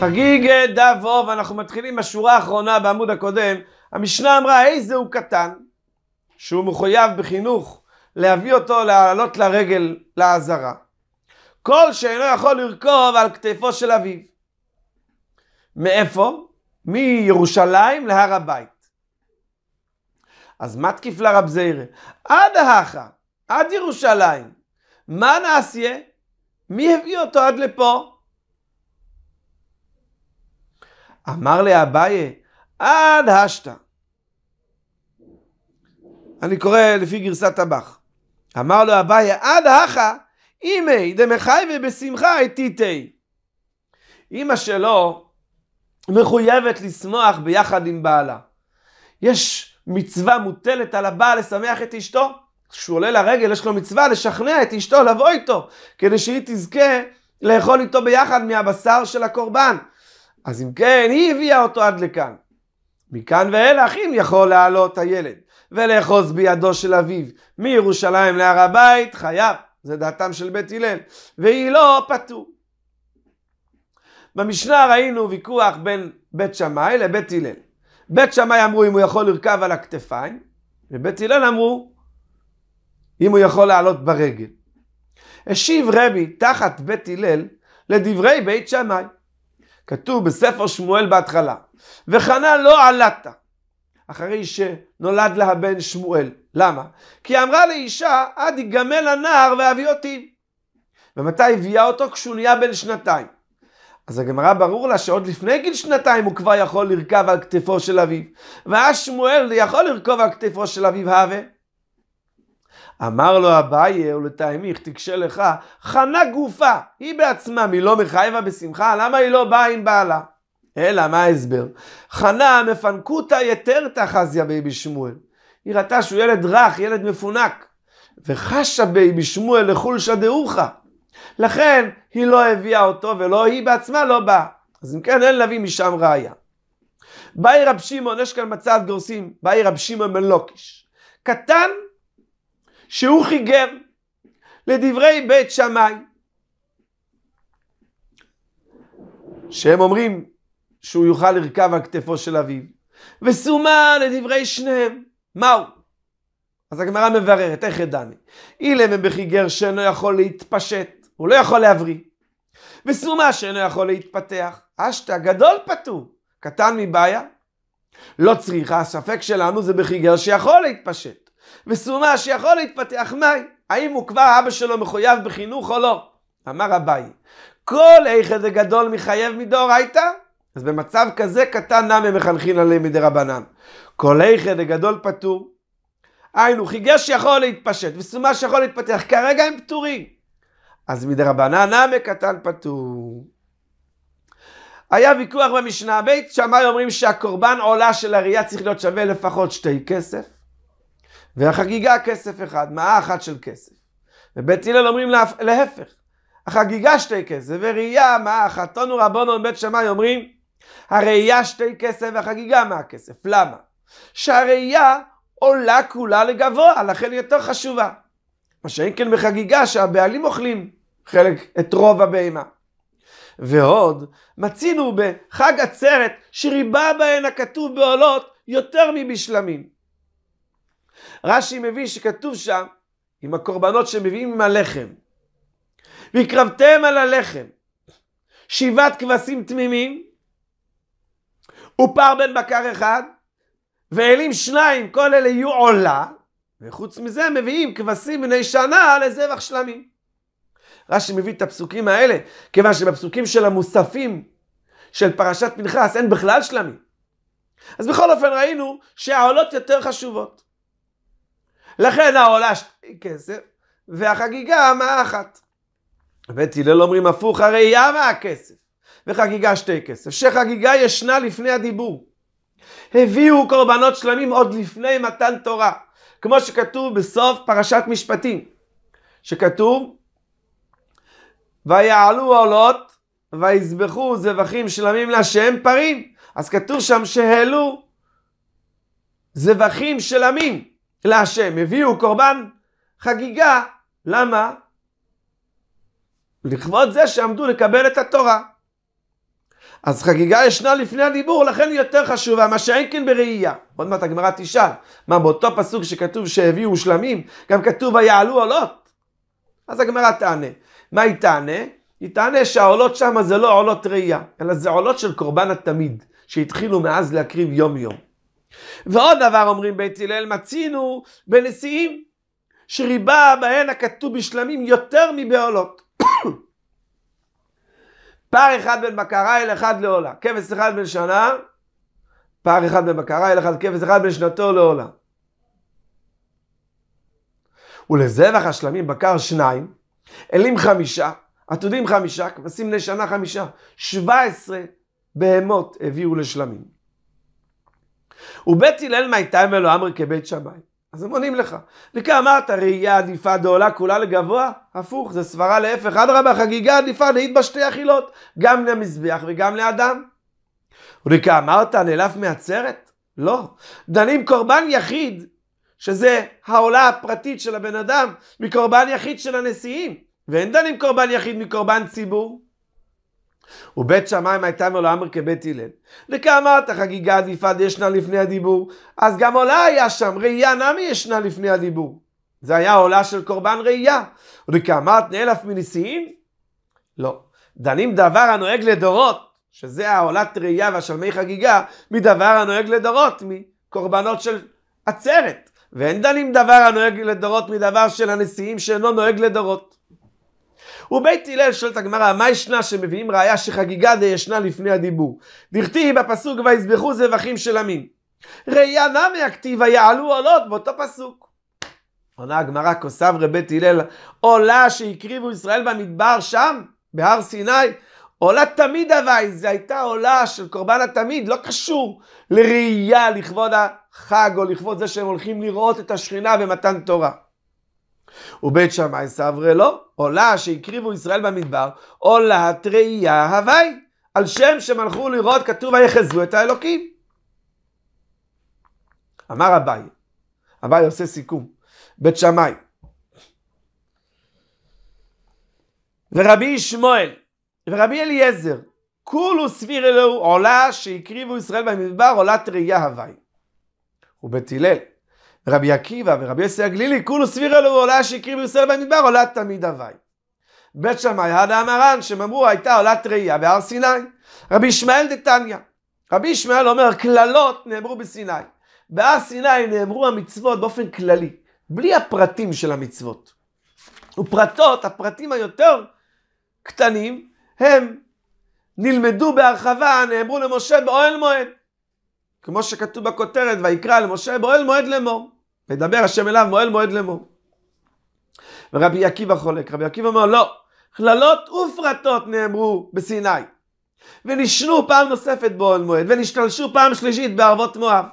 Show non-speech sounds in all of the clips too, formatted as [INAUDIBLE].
חגיג דב אוב, אנחנו מתחילים בשורה האחרונה בעמוד הקודם. המשנה אמרה, איזה הוא קטן, שהוא מחויב בחינוך להביא אותו לעלות לרגל לעזרה. כל שאינו יכול לרכוב על כתפו של אביו. מאיפה? מירושלים להר הבית. אז מה תקיף לרב זיירה? עד ההכה, עד ירושלים. מה נעשיה? מי הביא אותו עד לפה? אמר לאביי, עד השתא. אני קורא לפי גרסת טבח. אמר לו אביי, עד הכא, אימי דמחייבי בשמחה אתיתי. אימא שלו מחויבת לשמוח ביחד עם בעלה. יש מצווה מוטלת על הבעל לשמח את אשתו. כשהוא עולה לרגל יש לו מצווה לשכנע את אשתו לבוא איתו, כדי שהיא תזכה לאכול איתו ביחד מהבשר של הקורבן. אז אם כן, היא הביאה אותו עד לכאן. מכאן ואילך, אם יכול לעלות הילד ולאחוז בידו של אביו מירושלים להר הבית, חייב. זה דעתם של בית הלל. והיא לא פטור. במשנה ראינו ויכוח בין בית שמאי לבית הלל. בית שמאי אמרו אם הוא יכול לרכב על הכתפיים, ובית הלל אמרו אם הוא יכול לעלות ברגל. השיב רבי תחת בית הלל לדברי בית שמאי. כתוב בספר שמואל בהתחלה, וחנה לא עלת אחרי שנולד לה הבן שמואל. למה? כי אמרה לאישה, עד יגמל הנער ואביא אותי. ומתי הביאה אותו? כשהוא נהיה בן שנתיים. אז הגמרא ברור לה שעוד לפני גיל שנתיים הוא כבר יכול לרכב על כתפו של אביו. ואז שמואל יכול לרכוב על כתפו של אביו הווה. אמר לו אביי, ולטעמיך תקשה לך, חנה גופה, היא בעצמה, היא לא מחייבה בשמחה, למה היא לא באה עם בעלה? אלא, מה ההסבר? חנה מפנקותא יתר תחזיה בייבי שמואל. היא ראתה שהוא ילד רך, ילד מפונק. וחשה בייבי שמואל לחולשא דאורחא. לכן, היא לא הביאה אותו, ולא היא בעצמה לא באה. אז אם כן, אין להביא משם ראיה. באי רב שמעון, יש כאן מצעת גורסים, באי רב שמעון מלוקיש קטן שהוא חיגר לדברי בית שמאי. שהם אומרים שהוא יוכל לרכב על כתפו של אביו, וסומה לדברי שניהם. מהו? אז הגמרא מבררת, איך ידעני? אילם הם בחיגר שאינו יכול להתפשט, הוא לא יכול להבריא. וסומה שאינו יכול להתפתח. אשתא גדול פטור, קטן מבעיה. לא צריכה, הספק שלנו זה בחיגר שיכול להתפשט. מסומה שיכול להתפתח מים. האם הוא כבר אבא שלו מחויב בחינוך או לא? אמר אביי, כל איכא גדול מחייב מדאורייתא, אז במצב כזה קטן נמי מחנכין עליהם מדי רבנן. כל איכא גדול פטור. היינו, חיגש שיכול להתפשט, וסומה שיכול להתפתח, כרגע הם פטורים. אז מדי רבנן נמי קטן פטור. היה ויכוח במשנה הבית, שמאי אומרים שהקורבן עולה של הראייה צריך להיות שווה לפחות שתי כסף. והחגיגה כסף אחד, מאה אחת של כסף. ובית הלל אומרים לה, להפך, החגיגה שתי כסף וראייה מאה אחת. תונו רבונו בית שמאי אומרים, הראייה שתי כסף והחגיגה מאה כסף. למה? שהראייה עולה כולה לגבוה, לכן היא יותר חשובה. מה שאין כן בחגיגה שהבעלים אוכלים חלק, את רוב הבהמה. ועוד, מצינו בחג עצרת שריבה בהן הכתוב בעולות יותר מבשלמים. רש"י מביא שכתוב שם עם הקורבנות שמביאים עם הלחם. והקרבתם על הלחם שבעת כבשים תמימים ופר בן בקר אחד ואלים שניים, כל אלה יהיו עולה, וחוץ מזה מביאים כבשים בני שנה לזבח שלמים. רש"י מביא את הפסוקים האלה, כיוון שבפסוקים של המוספים של פרשת פנחס אין בכלל שלמים. אז בכל אופן ראינו שהעולות יותר חשובות. לכן העולה שתי כסף, והחגיגה אמה אחת. בית הלל אומרים הפוך, הרי אמה הכסף, וחגיגה שתי כסף, שחגיגה ישנה לפני הדיבור. הביאו קורבנות שלמים עוד לפני מתן תורה, כמו שכתוב בסוף פרשת משפטים, שכתוב, ויעלו העולות ויזבחו זבחים שלמים להשם פרים. אז כתוב שם שהעלו זבחים שלמים. להשם, הביאו קורבן חגיגה, למה? לכבוד זה שעמדו לקבל את התורה. אז חגיגה ישנה לפני הדיבור, לכן היא יותר חשובה, מה שאין כן בראייה. עוד מעט הגמרא תשאל, מה באותו פסוק שכתוב שהביאו שלמים, גם כתוב ויעלו עולות? אז הגמרא תענה. מה היא תענה? היא תענה שהעולות שמה זה לא עולות ראייה, אלא זה עולות של קורבן התמיד, שהתחילו מאז להקריב יום יום. ועוד דבר אומרים בית הלל, מצינו בנשיאים שריבה בהן הכתוב בשלמים יותר מבעולות. [COUGHS] פער אחד בין בקרה אל אחד לעולה, כבש אחד בין שנה, פער אחד בין בקרה אל אחד, כבש אחד בין שנתו לעולה. ולזבח השלמים בקר שניים, אלים חמישה, עתודים חמישה, כבשים בני שנה חמישה, שבע עשרה בהמות הביאו לשלמים. ובית הלל מאיתיים אלו אמרי כבית שמאי. אז הם עונים לך. לקרא אמרת ראייה עדיפה דעולה כולה לגבוה? הפוך, זה סברה להפך. אדרבה, חגיגה עדיפה נעיד בה שתי אכילות, גם למזבח וגם לאדם. ולקרא אמרת נעלף מעצרת? לא. דנים קורבן יחיד, שזה העולה הפרטית של הבן אדם, מקורבן יחיד של הנשיאים. ואין דנים קורבן יחיד מקורבן ציבור. ובית שמיים הייתה אמר כבית הלל. את החגיגה עדיפה ישנה לפני הדיבור, אז גם עולה היה שם, ראייה נמי ישנה לפני הדיבור. זה היה עולה של קורבן ראייה. ולקמת נאלף מנשיאים? לא. דנים דבר הנוהג לדורות, שזה העולת ראייה והשלמי חגיגה, מדבר הנוהג לדורות, מקורבנות של עצרת. ואין דנים דבר הנוהג לדורות מדבר של הנשיאים שאינו נוהג לדורות. ובית הלל שואלת הגמרא, מה ישנה שמביאים ראיה שחגיגה זה ישנה לפני הדיבור? דכתיב בפסוק ויזבחו זבחים של עמים. ראייה נמי הכתיבה יעלו עולות באותו פסוק. עונה הגמרא כוסב בית הלל, עולה שהקריבו ישראל במדבר שם, בהר סיני, עולה תמיד הווי, זו הייתה עולה של קורבן התמיד, לא קשור לראייה לכבוד החג או לכבוד זה שהם הולכים לראות את השכינה במתן תורה. ובית שמאי סברי לא, עולה שהקריבו ישראל במדבר, עולה תראייה הווי, על שם שהם הלכו לראות כתוב ויחזו את האלוקים. אמר אביי, אביי עושה סיכום, בית שמאי. ורבי ישמעאל ורבי אליעזר, כולו סביר אלוהו עולה שהקריבו ישראל במדבר עולת ראייה הווי. ובית הלל, רבי עקיבא ורבי יוסי הגלילי, כולו סבירה לו עולה שהקריבו ישראל במדבר, עולה תמיד הווי. בית שמאי עד המרן, שהם אמרו, הייתה עולת ראייה בהר סיני. רבי ישמעאל דתניא, רבי ישמעאל אומר, קללות נאמרו בסיני. בהר סיני נאמרו המצוות באופן כללי, בלי הפרטים של המצוות. ופרטות, הפרטים היותר קטנים, הם נלמדו בהרחבה, נאמרו למשה באוהל מועד. כמו שכתוב בכותרת, ויקרא למשה באוהל מועד לאמור. מדבר השם אליו מועל מועד לאמור. ורבי עקיבא חולק, רבי עקיבא אומר לא, כללות ופרטות נאמרו בסיני, ונשנו פעם נוספת באוהל מועד, ונשתלשו פעם שלישית בערבות מואב.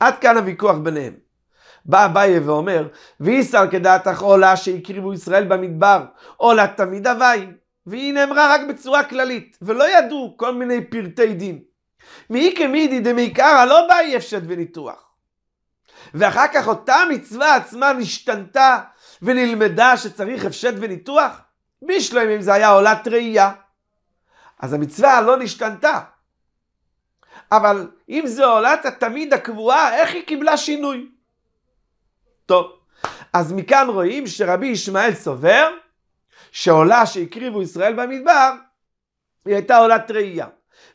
עד כאן הוויכוח ביניהם. בא אביי ואומר, ואיסר כדעתך עולה שהקריבו ישראל במדבר, עולה תמיד הווי. והיא נאמרה רק בצורה כללית, ולא ידעו כל מיני פרטי דין. מי כמידי דמעיקרא לא באי הפשט וניתוח. ואחר כך אותה מצווה עצמה נשתנתה ונלמדה שצריך הפשט וניתוח? מי בשלוים אם זה היה עולת ראייה. אז המצווה לא נשתנתה. אבל אם זו עולת התמיד הקבועה, איך היא קיבלה שינוי? טוב, אז מכאן רואים שרבי ישמעאל סובר שעולה שהקריבו ישראל במדבר, היא הייתה עולת ראייה.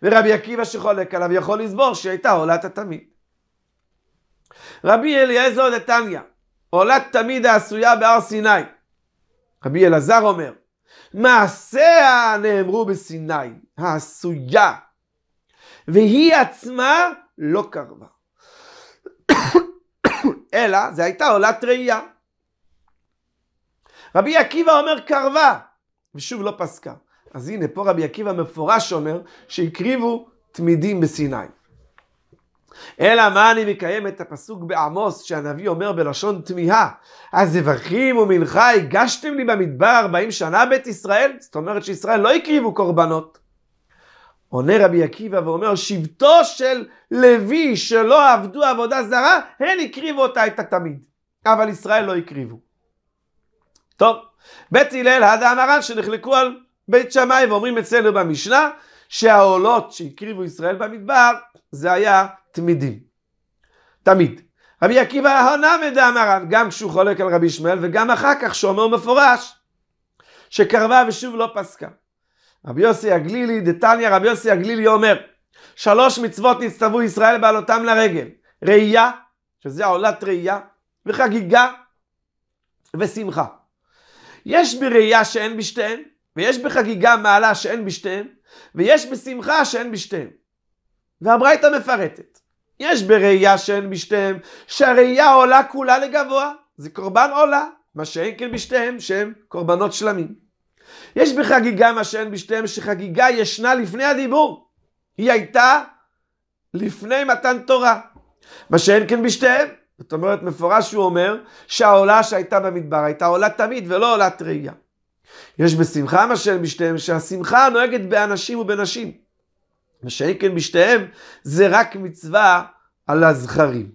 ורבי עקיבא שחולק עליו יכול לסבור שהיא הייתה עולת התמיד. רבי אליעזר דתניא, עולה תמיד העשויה בהר סיני. רבי אלעזר אומר, מעשיה נאמרו בסיני, העשויה, והיא עצמה לא קרבה. [COUGHS] אלא זה הייתה עולת ראייה. רבי עקיבא אומר קרבה, ושוב לא פסקה. אז הנה פה רבי עקיבא מפורש אומר שהקריבו תמידים בסיני. אלא מה אני מקיים את הפסוק בעמוס שהנביא אומר בלשון תמיהה אז אברכים ומנחה הגשתם לי במדבר 40 שנה בית ישראל? זאת אומרת שישראל לא הקריבו קורבנות. עונה רבי עקיבא ואומר שבטו של לוי שלא עבדו עבודה זרה הן הקריבו אותה את התמיד אבל ישראל לא הקריבו. טוב, בית הלל הדה המרן שנחלקו על בית שמאי ואומרים אצלנו במשנה שהעולות שהקריבו ישראל במדבר, זה היה תמידים. תמיד. רבי עקיבא הנמד אמרן, גם כשהוא חולק על רבי ישמעאל וגם אחר כך שאומר מפורש שקרבה ושוב לא פסקה. רבי יוסי הגלילי, דתניא, רבי יוסי הגלילי אומר, שלוש מצוות נצטוו ישראל בעלותם לרגל, ראייה, שזה עולת ראייה, וחגיגה ושמחה. יש בראייה שאין בשתיהן, ויש בחגיגה מעלה שאין בשתיהם, ויש בשמחה שאין בשתיהם. והברייתא מפרטת. יש בראייה שאין בשתיהם, שהראייה עולה כולה לגבוה, זה קורבן עולה, מה שאין כן בשתיהם, שהם קורבנות שלמים. יש בחגיגה מה שאין בשתיהם, שחגיגה ישנה לפני הדיבור. היא הייתה לפני מתן תורה. מה שאין כן בשתיהם. זאת אומרת, מפורש הוא אומר שהעולה שהייתה במדבר הייתה עולה תמיד ולא עולת ראייה. יש בשמחה מה שאין בשתיהם, שהשמחה נוהגת באנשים ובנשים. מה שאין כן בשתיהם, זה רק מצווה על הזכרים.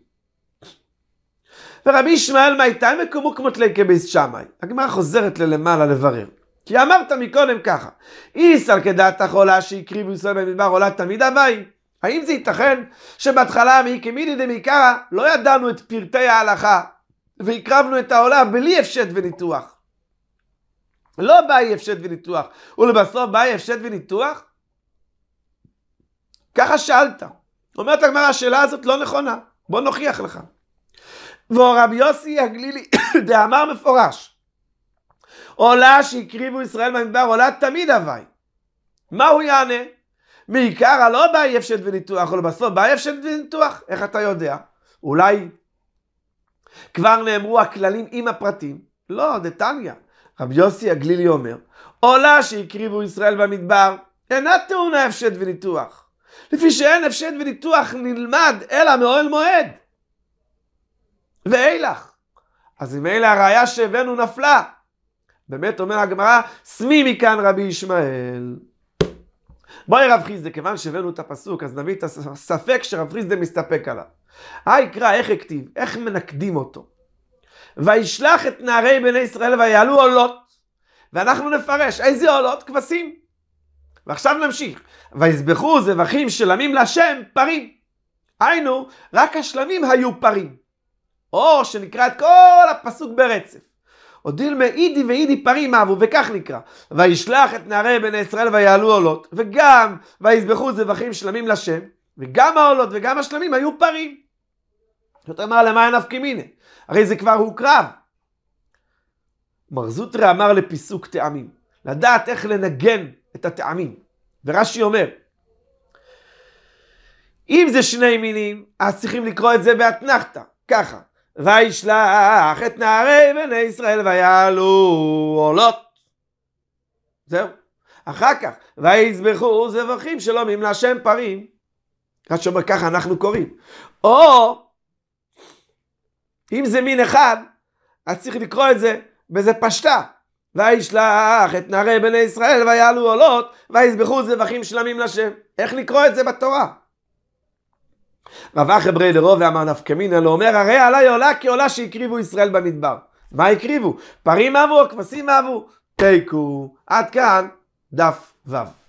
ורבי ישמעאל מאיתה מקומו כמותלי כביס שמאי. הגמרא חוזרת ללמעלה לברר. כי אמרת מקודם ככה, איס על כדעת החולה שהקריבו ישראל במדבר עולה תמיד הווי. האם זה ייתכן שבהתחלה מי כמידי דמיקרא לא ידענו את פרטי ההלכה והקרבנו את העולה בלי הפשט וניתוח? לא באי הפשט וניתוח, ולבסוף באי הפשט וניתוח? ככה שאלת. אומרת הגמרא, השאלה הזאת לא נכונה, בוא נוכיח לך. ורבי יוסי הגלילי [COUGHS] דאמר מפורש, עולה שהקריבו ישראל במדבר, עולה תמיד הווי. מה הוא יענה? מעיקר הלא באי הפשט וניתוח, אבל בסוף באי הפשט וניתוח, איך אתה יודע? אולי כבר נאמרו הכללים עם הפרטים? לא, דתניא. רבי יוסי הגלילי אומר, עולה שהקריבו ישראל במדבר אינה טעונה הפשט וניתוח. לפי שאין הפשט וניתוח נלמד אלא מאוהל מועד. ואילך. אז אם ממילא הראייה שהבאנו נפלה. באמת אומר הגמרא, שמי מכאן רבי ישמעאל. בואי רב חיסדה, כיוון שהבאנו את הפסוק, אז נביא את הספק שרב חיסדה מסתפק עליו. אה יקרא, איך הכתיב? איך מנקדים אותו? וישלח את נערי בני ישראל ויעלו עולות. ואנחנו נפרש, איזה עולות? כבשים. ועכשיו נמשיך. ויזבחו זבחים שלמים להשם פרים. היינו, רק השלמים היו פרים. או שנקרא את כל הפסוק ברצף. עודיל מאידי ואידי פרים אבו, וכך נקרא. וישלח את נערי בני ישראל ויעלו עולות, וגם ויזבחו זבחים שלמים לשם, וגם העולות וגם השלמים היו פרים. זאת אומרת, למה נפקא הרי זה כבר הוקרב. מר מרזוטרה אמר לפיסוק טעמים, לדעת איך לנגן את הטעמים. ורש"י אומר, אם זה שני מילים, אז צריכים לקרוא את זה באתנחתא, ככה. וישלח את נערי בני ישראל ויעלו עולות. זהו. אחר כך, ויזבחו זבחים שלום אם להשם פרים. רש"י אומר, ככה אנחנו קוראים. או אם זה מין אחד, אז צריך לקרוא את זה בזה פשטה. וישלח את נערי בני ישראל ויעלו עולות ויזבחו זבחים שלמים לשם. איך לקרוא את זה בתורה? רב אחברי דרוב ואמר נפקא מינא לא אומר הרי עלי עולה כי עולה שהקריבו ישראל במדבר. מה הקריבו? פרים אבו, כבשים אבו, תיקו. עד כאן דף ו'.